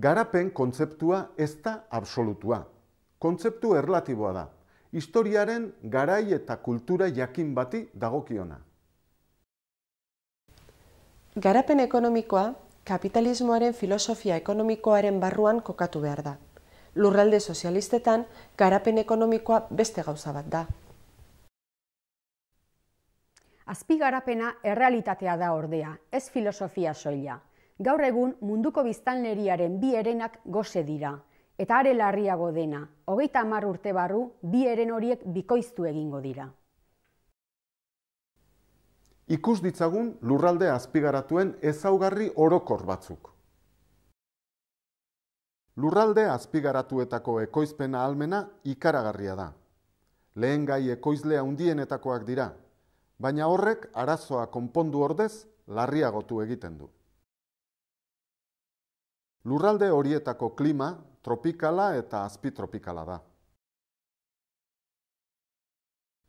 Garapen kontzeptua ez da absolutua. Kontzeptu erlatiboa da. Historiaren garai eta kultura jakin bati dagokiona. Garapen ekonomikoa, kapitalismoaren filosofia ekonomikoaren barruan kokatu behar da. Lurralde sozialistetan, garapen ekonomikoa beste gauza bat da. Azpi garapena errealitatea da ordea, ez filosofia soila gaur egun munduko biztanleriaren bi erenak goze dira. Eta are larriago dena, hogeita hamar urte barru, bi eren horiek bikoiztu egingo dira. Ikus ditzagun lurralde azpigaratuen ezaugarri orokor batzuk. Lurralde azpigaratuetako ekoizpena almena ikaragarria da. Lehen gai ekoizlea undienetakoak dira, baina horrek arazoa konpondu ordez larriagotu egiten du. Lurralde horietako klima tropikala eta azpitropikala da.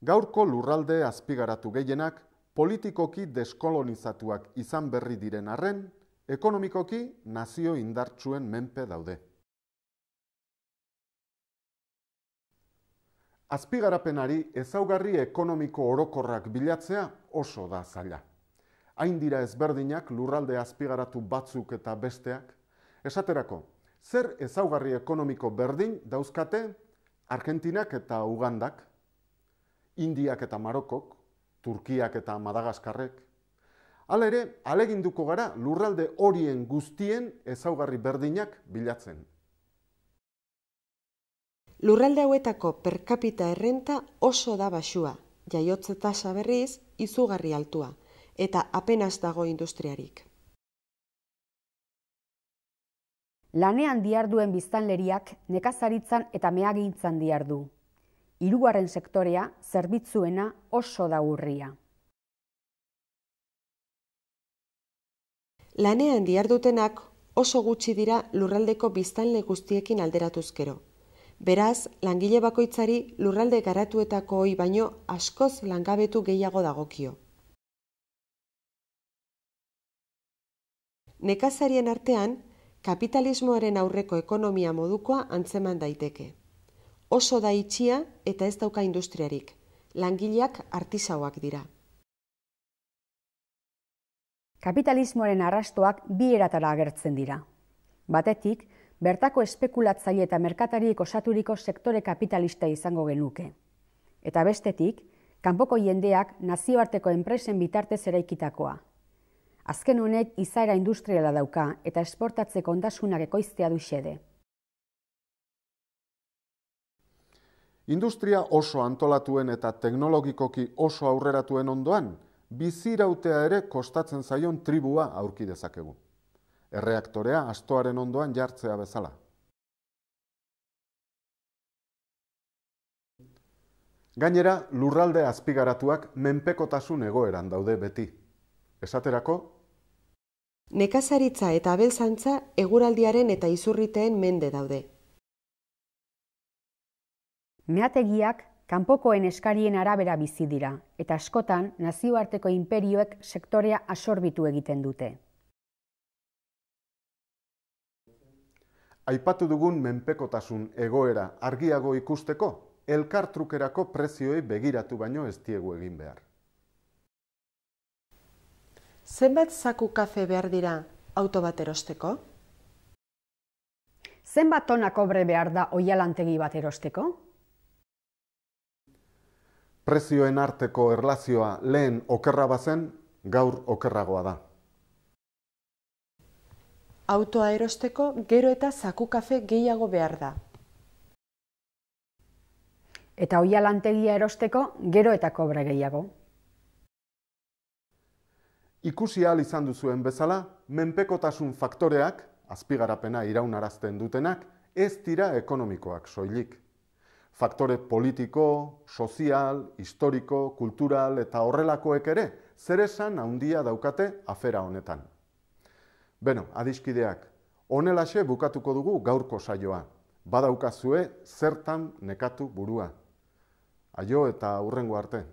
Gaurko lurralde azpigaratu gehienak politikoki deskolonizatuak izan berri diren arren, ekonomikoki nazio indartsuen menpe daude. Azpigarapenari ezaugarri ekonomiko orokorrak bilatzea oso da zaila. Hain dira ezberdinak lurralde azpigaratu batzuk eta besteak, Esaterako, zer ezaugarri ekonomiko berdin dauzkate Argentinak eta Ugandak, Indiak eta Marokok, Turkiak eta Madagaskarrek. Hala ere, aleginduko gara lurralde horien guztien ezaugarri berdinak bilatzen. Lurralde hauetako per errenta oso da basua, jaiotze tasa berriz izugarri altua eta apenas dago industriarik. lanean diarduen biztanleriak nekazaritzan eta mehagintzan diardu. Hirugarren sektorea zerbitzuena oso da urria. Lanean diardutenak oso gutxi dira lurraldeko biztanle guztiekin alderatuzkero. Beraz, langile bakoitzari lurralde garatuetako hoi baino askoz langabetu gehiago dagokio. Nekazarien artean, kapitalismoaren aurreko ekonomia modukoa antzeman daiteke. Oso da itxia eta ez dauka industriarik, langileak artisauak dira. Kapitalismoaren arrastoak bi eratara agertzen dira. Batetik, bertako espekulatzaile eta merkatariek osaturiko sektore kapitalista izango genuke. Eta bestetik, kanpoko jendeak nazioarteko enpresen bitartez eraikitakoa, Azken honek izaera industriala dauka eta esportatzeko ondasunak ekoiztea du xede. Industria oso antolatuen eta teknologikoki oso aurreratuen ondoan, bizirautea ere kostatzen zaion tribua aurki dezakegu. Erreaktorea astoaren ondoan jartzea bezala. Gainera, lurralde azpigaratuak menpekotasun egoeran daude beti. Esaterako, Nekazaritza eta abelzantza eguraldiaren eta izurriteen mende daude. Meategiak kanpokoen eskarien arabera bizi dira eta askotan nazioarteko imperioek sektorea asorbitu egiten dute. Aipatu dugun menpekotasun egoera argiago ikusteko, elkartrukerako prezioi begiratu baino ez diegu egin behar. Zenbat zaku kafe behar dira auto bat erosteko? Zenbat tona kobre behar da oialantegi bat erosteko? Prezioen arteko erlazioa lehen okerra bazen, gaur okerragoa da. Autoa erosteko gero eta zaku kafe gehiago behar da. Eta oialantegia erosteko gero eta kobra gehiago. Ikusi ahal izan duzuen bezala, menpekotasun faktoreak, azpigarapena iraunarazten dutenak, ez dira ekonomikoak soilik. Faktore politiko, sozial, historiko, kultural eta horrelakoek ere, zer esan handia daukate afera honetan. Beno, adiskideak, onelaxe bukatuko dugu gaurko saioa, badaukazue zertan nekatu burua. Aio eta hurrengo arte.